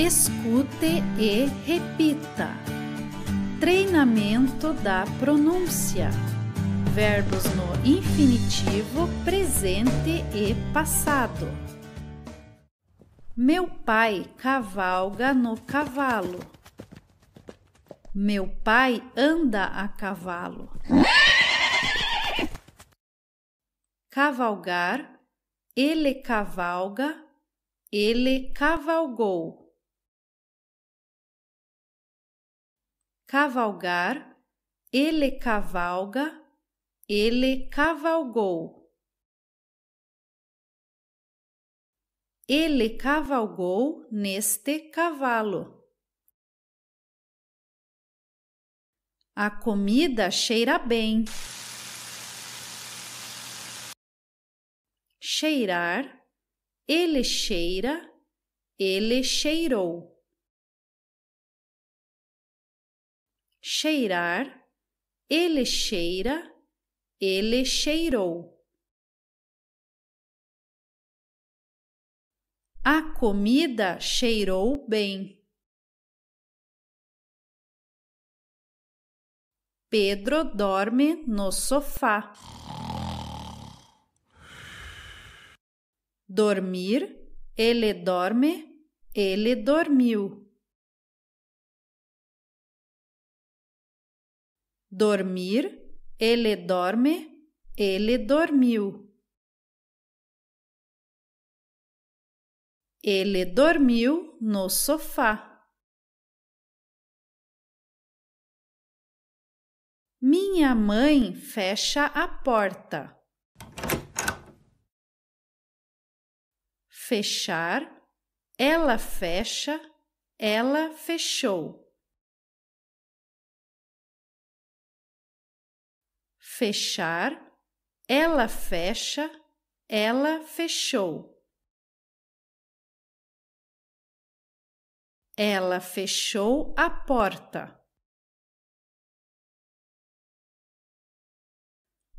Escute e repita. Treinamento da pronúncia. Verbos no infinitivo, presente e passado. Meu pai cavalga no cavalo. Meu pai anda a cavalo. Cavalgar, ele cavalga, ele cavalgou. cavalgar, ele cavalga, ele cavalgou. Ele cavalgou neste cavalo. A comida cheira bem. Cheirar, ele cheira, ele cheirou. cheirar, ele cheira, ele cheirou. A comida cheirou bem. Pedro dorme no sofá. Dormir, ele dorme, ele dormiu. dormir, ele dorme, ele dormiu. Ele dormiu no sofá. Minha mãe fecha a porta. Fechar, ela fecha, ela fechou. fechar, ela fecha, ela fechou. Ela fechou a porta.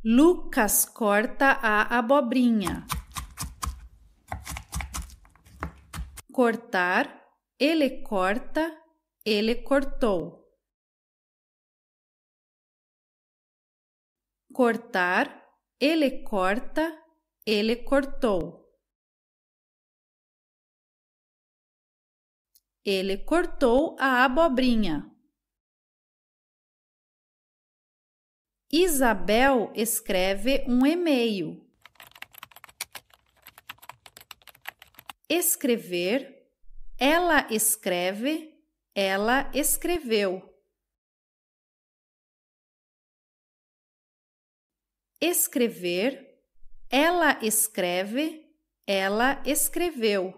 Lucas corta a abobrinha. Cortar, ele corta, ele cortou. cortar, ele corta, ele cortou. Ele cortou a abobrinha. Isabel escreve um e-mail. Escrever, ela escreve, ela escreveu. escrever, ela escreve, ela escreveu.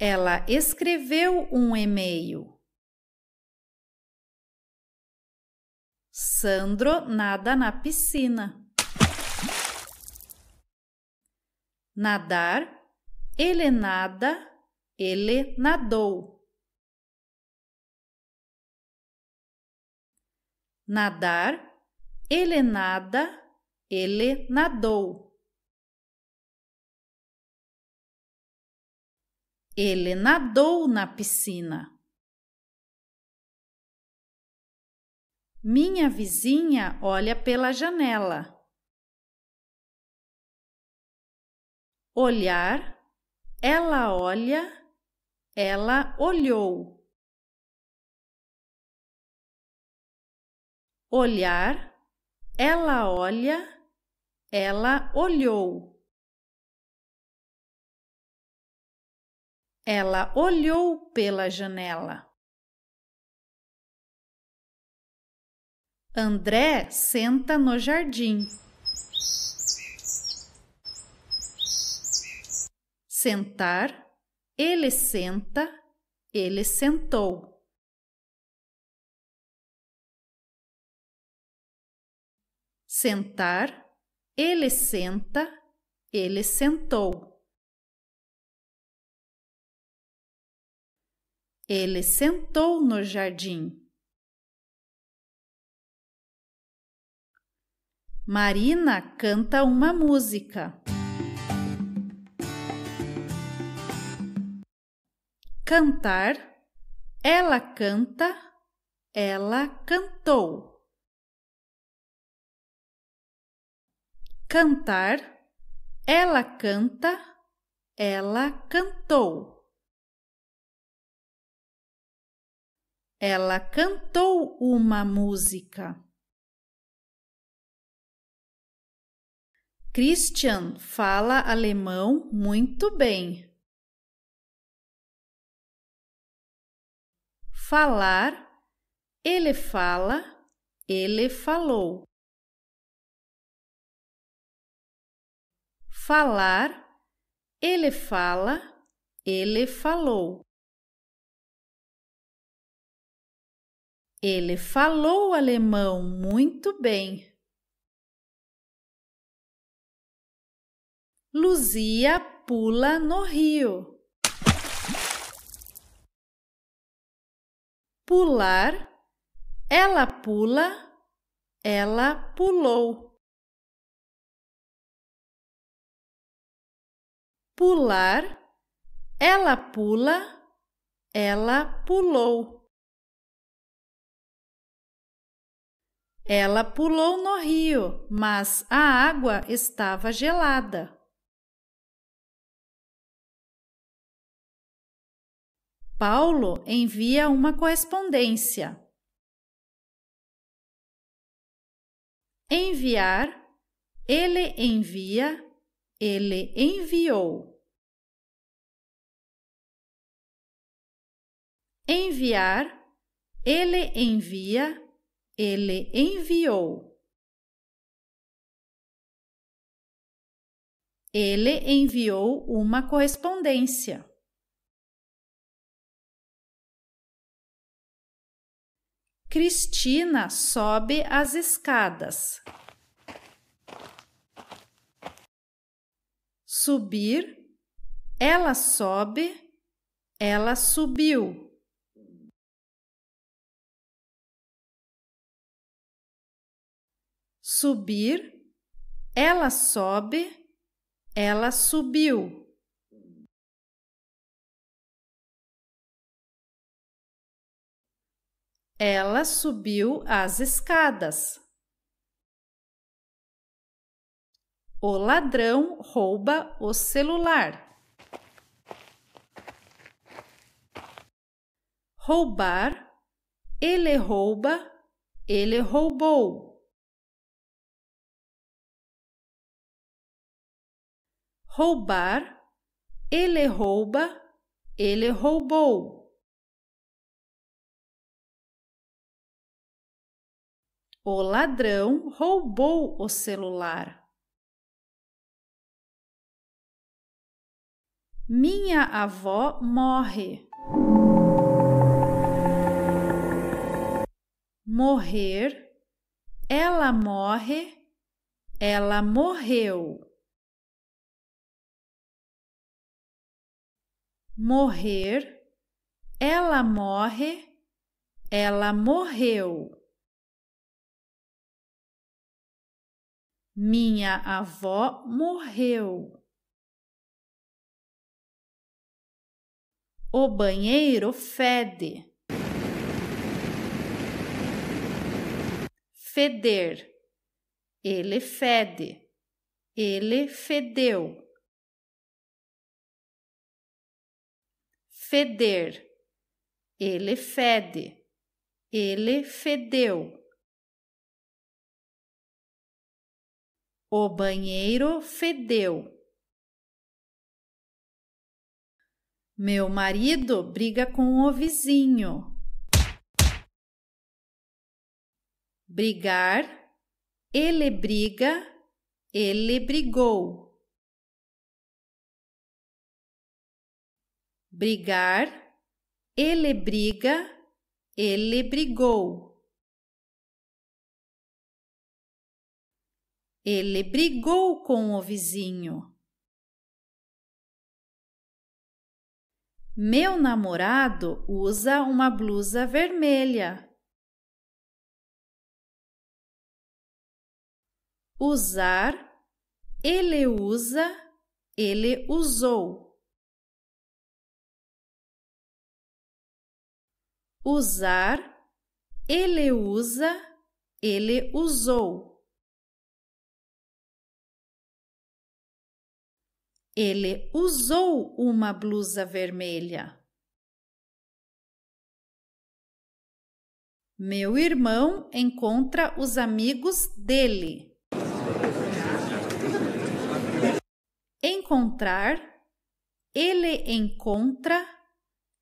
Ela escreveu um e-mail. Sandro nada na piscina. Nadar, ele nada, ele nadou. nadar, ele nada, ele nadou. Ele nadou na piscina. Minha vizinha olha pela janela. Olhar, ela olha, ela olhou. olhar, ela olha, ela olhou. Ela olhou pela janela. André senta no jardim. Sentar, ele senta, ele sentou. sentar, ele senta, ele sentou. Ele sentou no jardim. Marina canta uma música. Cantar, ela canta, ela cantou. cantar, ela canta, ela cantou. Ela cantou uma música. Christian fala alemão muito bem. Falar, ele fala, ele falou. falar, ele fala, ele falou. Ele falou alemão muito bem. Luzia pula no rio. Pular, ela pula, ela pulou. pular, ela pula, ela pulou. Ela pulou no rio, mas a água estava gelada. Paulo envia uma correspondência. Enviar, ele envia ele enviou. Enviar, ele envia, ele enviou. Ele enviou uma correspondência. Cristina sobe as escadas. subir, ela sobe, ela subiu. Subir, ela sobe, ela subiu. Ela subiu as escadas. O ladrão rouba o celular. Roubar, ele rouba, ele roubou. Roubar, ele rouba, ele roubou. O ladrão roubou o celular. Minha avó morre. Morrer. Ela morre. Ela morreu. Morrer. Ela morre. Ela morreu. Minha avó morreu. O banheiro fede. Feder. Ele fede. Ele fedeu. Feder. Ele fede. Ele fedeu. O banheiro fedeu. Meu marido briga com o vizinho. Brigar, ele briga, ele brigou. Brigar, ele briga, ele brigou. Ele brigou com o vizinho. Meu namorado usa uma blusa vermelha. Usar, ele usa, ele usou. Usar, ele usa, ele usou. Ele usou uma blusa vermelha. Meu irmão encontra os amigos dele. Encontrar, ele encontra,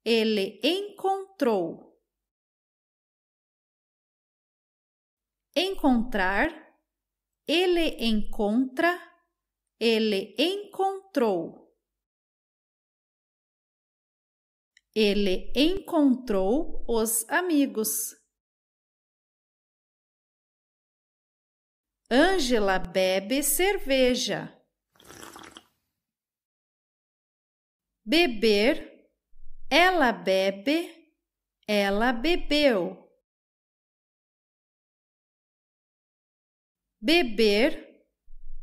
ele encontrou. Encontrar, ele encontra ele encontrou. Ele encontrou os amigos. Ângela bebe cerveja. Beber, ela bebe, ela bebeu. Beber,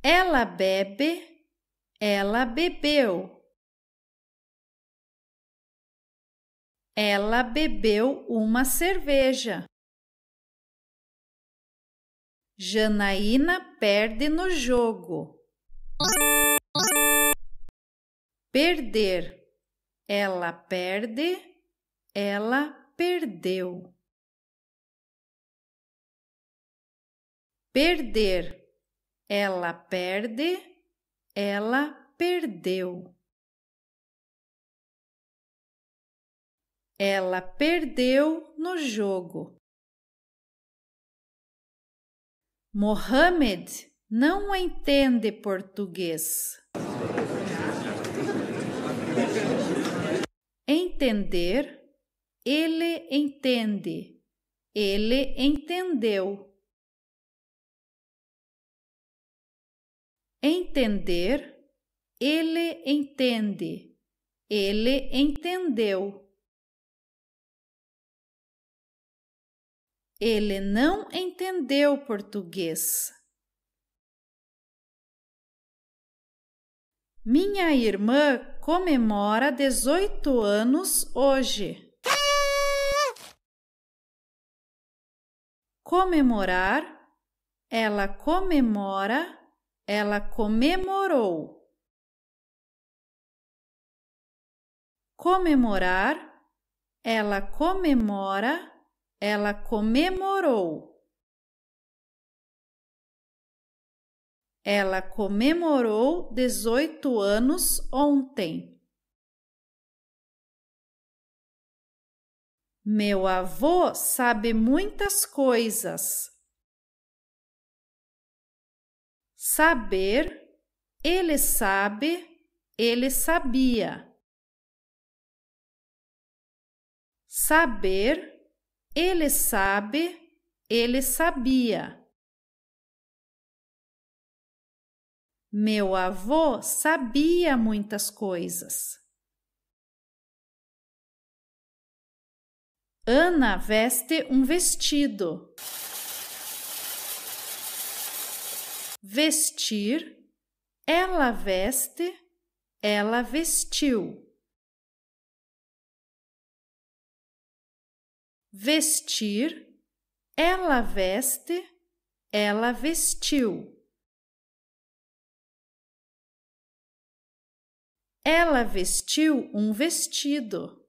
ela bebe, ela bebeu. Ela bebeu uma cerveja. Janaína perde no jogo. Perder. Ela perde, ela perdeu. Perder ela perde, ela perdeu. Ela perdeu no jogo. Mohamed não entende português. Entender, ele entende, ele entendeu. entender, ele entende, ele entendeu. Ele não entendeu português. Minha irmã comemora 18 anos hoje. Comemorar, ela comemora ela comemorou. Comemorar, ela comemora, ela comemorou. Ela comemorou dezoito anos ontem. Meu avô sabe muitas coisas. saber, ele sabe, ele sabia. Saber, ele sabe, ele sabia. Meu avô sabia muitas coisas. Ana veste um vestido. vestir, ela veste, ela vestiu. Vestir, ela veste, ela vestiu. Ela vestiu um vestido.